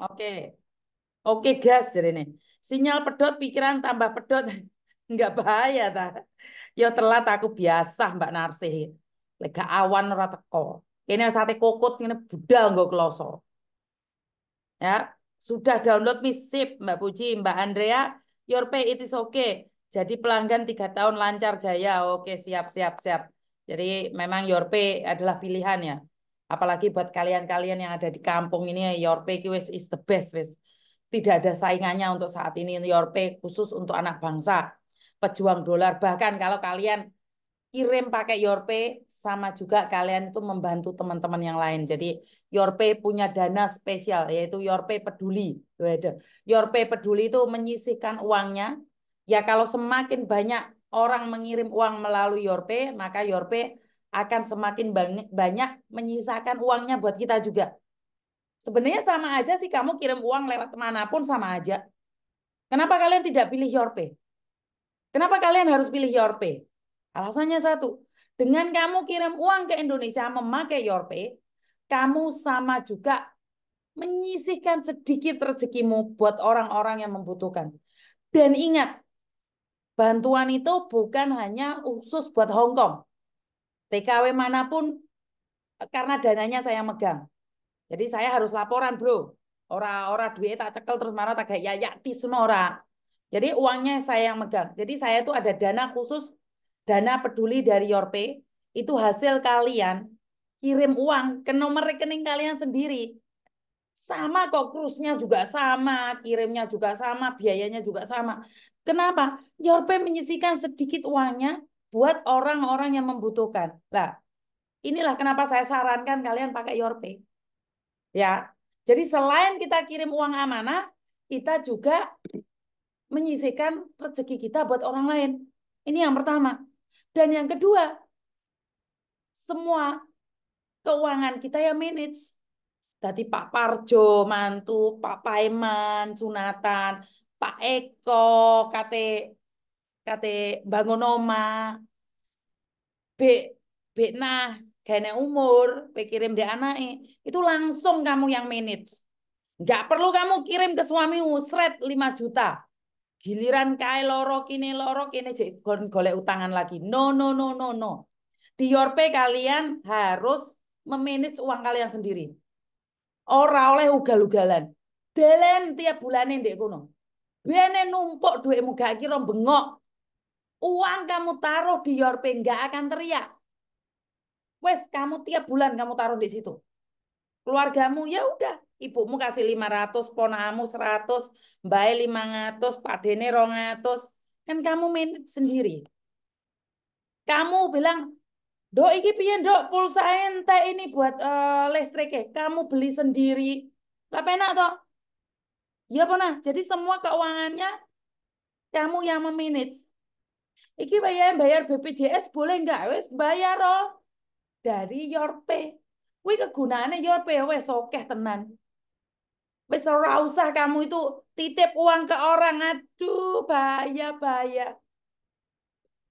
Oke. Oke gas ini. Sinyal pedot pikiran tambah pedot. Enggak bahaya ta. Ya telat aku biasa Mbak Narsih. Lega awan ora teko. Kene sate kokot ngene budal nggo kloso. Ya, sudah download misip Mbak Puji, Mbak Andrea, your pay it is okay. Jadi pelanggan tiga tahun lancar jaya. Oke, siap siap siap. Jadi memang your pay adalah pilihan ya. Apalagi buat kalian-kalian yang ada di kampung ini, Yorpe pay is the best wis. Tidak ada saingannya untuk saat ini Yorpe khusus untuk anak bangsa, pejuang dolar. Bahkan kalau kalian kirim pakai Yorpe sama juga kalian itu membantu teman-teman yang lain. Jadi Yorpe punya dana spesial yaitu Yorpe Peduli. Yorpe Peduli itu menyisihkan uangnya. Ya kalau semakin banyak orang mengirim uang melalui Yorpe, maka Yorpe akan semakin banyak, menyisakan uangnya buat kita juga. Sebenarnya sama aja sih kamu kirim uang lewat manapun sama aja. Kenapa kalian tidak pilih Yorpe? Kenapa kalian harus pilih Yorpe? Alasannya satu, dengan kamu kirim uang ke Indonesia memakai Yorpe, kamu sama juga menyisihkan sedikit rezekimu buat orang-orang yang membutuhkan. Dan ingat, bantuan itu bukan hanya khusus buat Hong Kong. TKW manapun eh, karena dananya saya megang. Jadi saya harus laporan, Bro. Ora-ora duit tak cekel terus mana tak kayak ya di senora. Jadi uangnya saya yang megang. Jadi saya itu ada dana khusus dana peduli dari Yorpe itu hasil kalian kirim uang ke nomor rekening kalian sendiri. Sama kok krusnya juga sama, kirimnya juga sama, biayanya juga sama. Kenapa? Yorpe menyisikan sedikit uangnya buat orang-orang yang membutuhkan. Nah, inilah kenapa saya sarankan kalian pakai pay. Ya. Jadi selain kita kirim uang amanah, kita juga menyisihkan rezeki kita buat orang lain. Ini yang pertama. Dan yang kedua, semua keuangan kita yang manage. Tadi Pak Parjo, mantu, Pak Paiman, Sunatan, Pak Eko, KT kate bangun oma be nah gane umur be kirim di anak itu langsung kamu yang manage nggak perlu kamu kirim ke suamimu seret 5 juta giliran kae loro kini loro kini jek golek utangan lagi no no no no no di Yorpe kalian harus memanage uang kalian sendiri ora oleh ugal-ugalan delen tiap bulan dek kono bene numpuk duitmu gak kira bengok Uang kamu taruh di bank nggak akan teriak. Wes, kamu tiap bulan kamu taruh di situ. Keluargamu ya udah, ibumu kasih 500, ponamu 100, mbae 500, Pak Dene 200. Kan kamu manage sendiri. Kamu bilang, Dok, iki piye, Dok? Pulsa ente ini buat uh, listriknya. Kamu beli sendiri. Lah penak toh? Ya pernah. Jadi semua keuangannya kamu yang memanage. Iki bayar bayar BPJS boleh nggak? Wes bayar oh dari pay Wih kegunaannya pay oh, wes oke tenan. Wes rausah usah kamu itu titip uang ke orang. Aduh bahaya bahaya.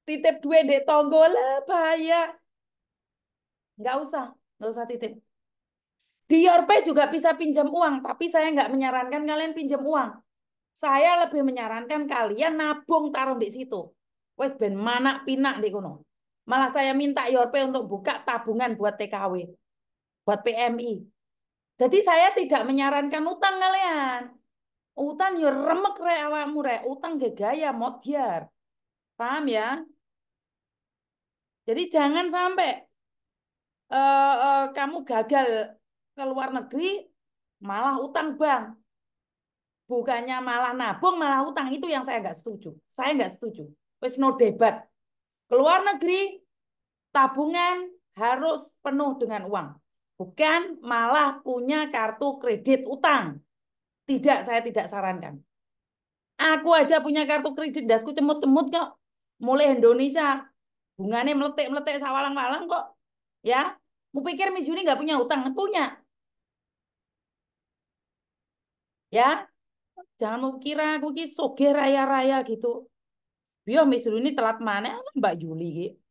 Titip duit dek tonggol bahaya. Nggak usah, nggak usah titip. Di pay juga bisa pinjam uang, tapi saya nggak menyarankan kalian pinjam uang. Saya lebih menyarankan kalian nabung taruh di situ. Wes ben manak pinak di kono. Malah saya minta Yorpe ya untuk buka tabungan buat TKW, buat PMI. Jadi saya tidak menyarankan utang kalian. Utang yo ya remek re awakmu re, utang gegaya mot biar. Paham ya? Jadi jangan sampai uh, uh, kamu gagal ke luar negeri malah utang bank bukannya malah nabung malah utang itu yang saya nggak setuju saya nggak setuju wis no debat. Keluar negeri, tabungan harus penuh dengan uang. Bukan malah punya kartu kredit utang. Tidak, saya tidak sarankan. Aku aja punya kartu kredit, dasku cemut-cemut kok. Mulai Indonesia, bunganya meletik-meletik sawalang-walang kok. Ya, mau pikir Miss Yuni nggak punya utang? Punya. Ya, jangan mau kira aku ki soge raya-raya gitu. Biar Miss Luni telat mana Mbak Juli gitu.